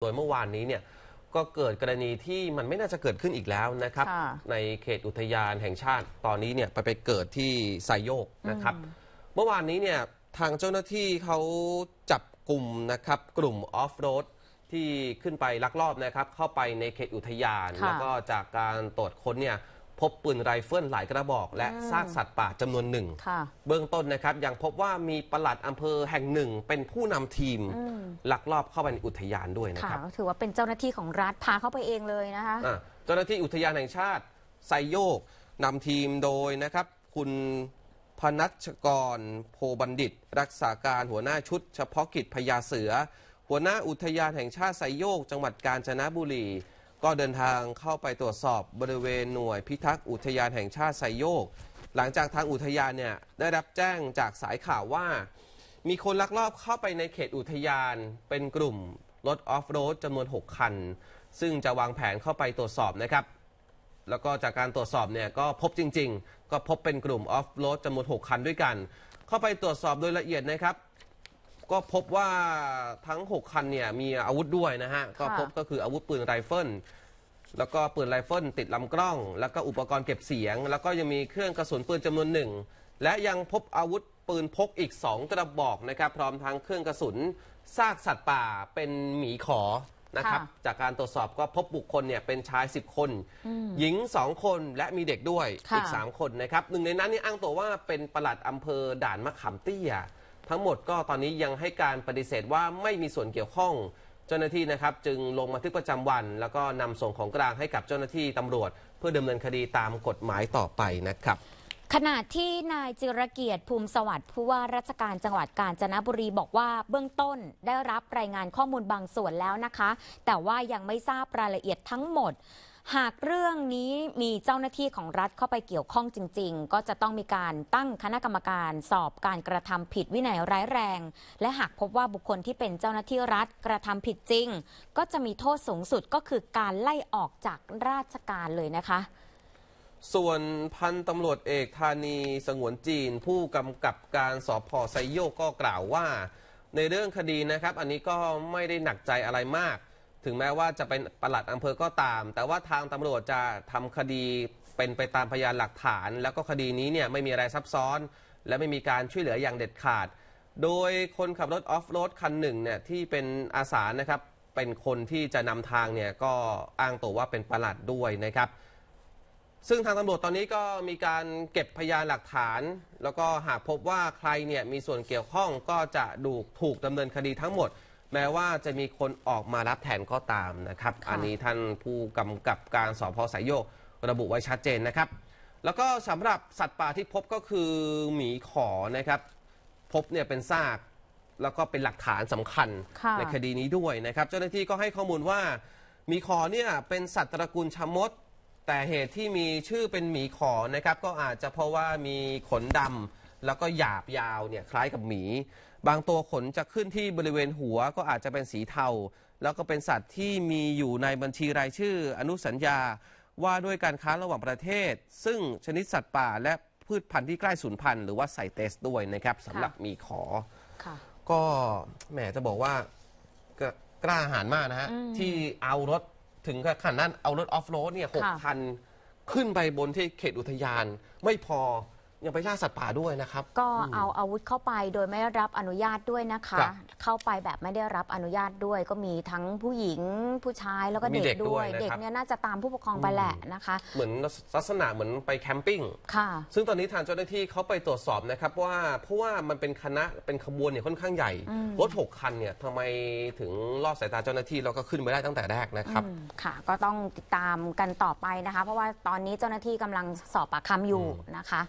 โดยเมื่อวานนี้เนี่ยก็เกิดกรณีที่มันไม่น่าจะเกิดขึ้นอีกแล้วนะครับ ในเขตอุทยานแห่งชาติตอนนี้เนี่ยไปไปเกิดที่ไซโยกนะครับ เมื่อวานนี้เนี่ยทางเจ้าหน้าที่เขาจับกลุ่มนะครับกลุ่มออฟโรดที่ขึ้นไปลักลอบนะครับ เข้าไปในเขตอุทยานแล้วก็จากการตรวจค้นเนี่ยพบปืนไรเฟิลหลายกระบอก และซากสัตว์ป่าจำนวนหนึ่งเบื้องต้นนะครับยังพบว่ามีปลัดอำเภอแห่งหนึ่งเป็นผู้นำทีมลักลอบเข้าไปในอุทยานด้วยนะครับถือว่าเป็นเจ้าหน้าที่ของรัฐพาเข้าไปเองเลยนะคะะเจ้าหน้าที่อุทยานแห่งชาติไซโยกนำทีมโดยนะครับ คุณพนัชกร โพบัณฑิต รักษาการหัวหน้าชุด เฉพาะกิจพญาเสือ หัวหน้าอุทยานแห่งชาติไซโยกจังหวัดกาญจนบุรีก็เดินทางเข้าไปตรวจสอบบริเวณหน่วยพิทักษ์อุทยานแห่งชาติไซโยก หลังจากทางอุทยานเนี่ยได้รับแจ้งจากสายข่าวว่า มีคนลักลอบเข้าไปในเขตอุทยานเป็นกลุ่มรถออฟโรดจำนวน 6 คัน ซึ่งจะวางแผนเข้าไปตรวจสอบนะครับ แล้วก็จากการตรวจสอบเนี่ยก็พบจริง ๆ ก็พบเป็นกลุ่มออฟโรดจำนวน 6 คันด้วยกัน เข้าไปตรวจสอบโดยละเอียดนะครับก็พบว่าทั้ง 6 คันเนี่ยมีอาวุธด้วยนะฮะก็พบก็คืออาวุธปืนไรเฟิลแล้วก็ปืนไรเฟิลติดลำกล้อง แล้วก็อุปกรณ์เก็บเสียง แล้วก็ยังมีเครื่องกระสุนปืนจำนวนหนึ่งและยังพบอาวุธปืน พกอีก 2 กระบอกนะครับพร้อมทั้งเครื่องกระสุนซากสัตว์ป่าเป็นหมีขอนะครับจากการตรวจสอบก็พบบุคคลเนี่ยเป็นชาย 10 คน หญิง 2 คนและมีเด็กด้วยอีก3คนนะครับหนึ่งในนั้นนี่อ้างตัวว่าเป็นประหลัดอำเภอด่านมะขามเตี้ยทั้งหมดก็ตอนนี้ยังให้การปฏิเสธว่าไม่มีส่วนเกี่ยวข้องเจ้าหน้าที่นะครับ จึงลงบันทึกประจำวัน แล้วก็นำส่งของกลางให้กับเจ้าหน้าที่ตำรวจ เพื่อดำเนินคดีตามกฎหมายต่อไปนะครับ ขณะที่นายจิรเกียรติภูมิสวัสดิ์ผู้ว่าราชการจังหวัดกาญจนบุรีบอกว่าเบื้องต้นได้รับรายงานข้อมูลบางส่วนแล้วนะคะ แต่ว่ายังไม่ทราบรายละเอียดทั้งหมดหากเรื่องนี้มีเจ้าหน้าที่ของรัฐเข้าไปเกี่ยวข้องจริง ๆ ก็จะต้องมีการตั้งคณะกรรมการสอบการกระทำผิดวินัยร้ายแรง และหากพบว่าบุคคลที่เป็นเจ้าหน้าที่รัฐกระทำผิดจริง ก็จะมีโทษสูงสุดก็คือการไล่ออกจากราชการเลยนะคะ ส่วนพันตำรวจเอกธานีสงวนจีน ผู้กำกับการสอบพอไซโยกก็กล่าวว่า ในเรื่องคดีนะครับอันนี้ก็ไม่ได้หนักใจอะไรมากถึงแม้ว่าจะเป็นปลัดอำเภอก็ตาม แต่ว่าทางตำรวจจะทำคดีเป็นไปตามพยานหลักฐาน แล้วก็คดีนี้เนี่ยไม่มีอะไรซับซ้อน และไม่มีการช่วยเหลืออย่างเด็ดขาด โดยคนขับรถออฟโรดคันหนึ่งเนี่ยที่เป็นอาสานะครับ เป็นคนที่จะนำทางเนี่ยก็อ้างตัวว่าเป็นปลัดด้วยนะครับ ซึ่งทางตำรวจตอนนี้ก็มีการเก็บพยานหลักฐาน แล้วก็หากพบว่าใครเนี่ยมีส่วนเกี่ยวข้องก็จะดูถูกดำเนินคดีทั้งหมดแม้ว่าจะมีคนออกมารับแทนก็ตามนะครับ อันนี้ท่านผู้กำกับการสพสายโยกระบุไว้ชัดเจนนะครับ แล้วก็สำหรับสัตว์ป่าที่พบก็คือหมีขอนะครับ พบเนี่ยเป็นซาก แล้วก็เป็นหลักฐานสำคัญในคดีนี้ด้วยนะครับ เจ้าหน้าที่ก็ให้ข้อมูลว่าหมีขอเนี่ยเป็นสัตว์ตระกูลชมด แต่เหตุที่มีชื่อเป็นหมีขอนะครับก็อาจจะเพราะว่ามีขนดำแล้วก็หยาบยาวเนี่ย คล้ายกับหมี บางตัวขนจะขึ้นที่บริเวณหัวก็อาจจะเป็นสีเทา แล้วก็เป็นสัตว์ที่มีอยู่ในบัญชีรายชื่ออนุสัญญาว่าด้วยการค้าระหว่างประเทศ ซึ่งชนิดสัตว์ป่าและพืชพันธุ์ที่ใกล้สูญพันธุ์หรือว่าไซเตสด้วยนะครับสำหรับมีขอ ก็แหมจะบอกว่ากกล้าหาญมากนะฮะที่เอารถถึงัขนาดนั้นเอารถออฟโรดเนี่ยหกคันขึ้นไปบนที่เขตอุทยานไม่พอยังไปล่าสัตว์ป่าด้วยนะครับ ก็เอาอาวุธเข้าไปโดยไม่ได้รับอนุญาตด้วยนะคะ เข้าไปแบบไม่ได้รับอนุญาตด้วย ก็มีทั้งผู้หญิงผู้ชายแล้วก็เด็กด้วย เด็กเนี่ยน่าจะตามผู้ปกครองไปแหละนะคะ เหมือนลักษณะเหมือนไปแคมปิ้ง ค่ะ ซึ่งตอนนี้ทางเจ้าหน้าที่เขาไปตรวจสอบนะครับว่าเพราะว่ามันเป็นคณะเป็นขบวนเนี่ยค่อนข้างใหญ่ รถหกคันเนี่ยทำไมถึงลอดสายตาเจ้าหน้าที่แล้วก็ขึ้นไปได้ตั้งแต่แรกนะครับ ค่ะ ก็ต้องติดตามกันต่อไปนะคะ เพราะว่าตอนนี้เจ้าหน้าที่กำลังสอบปากคำอยู่นะคะ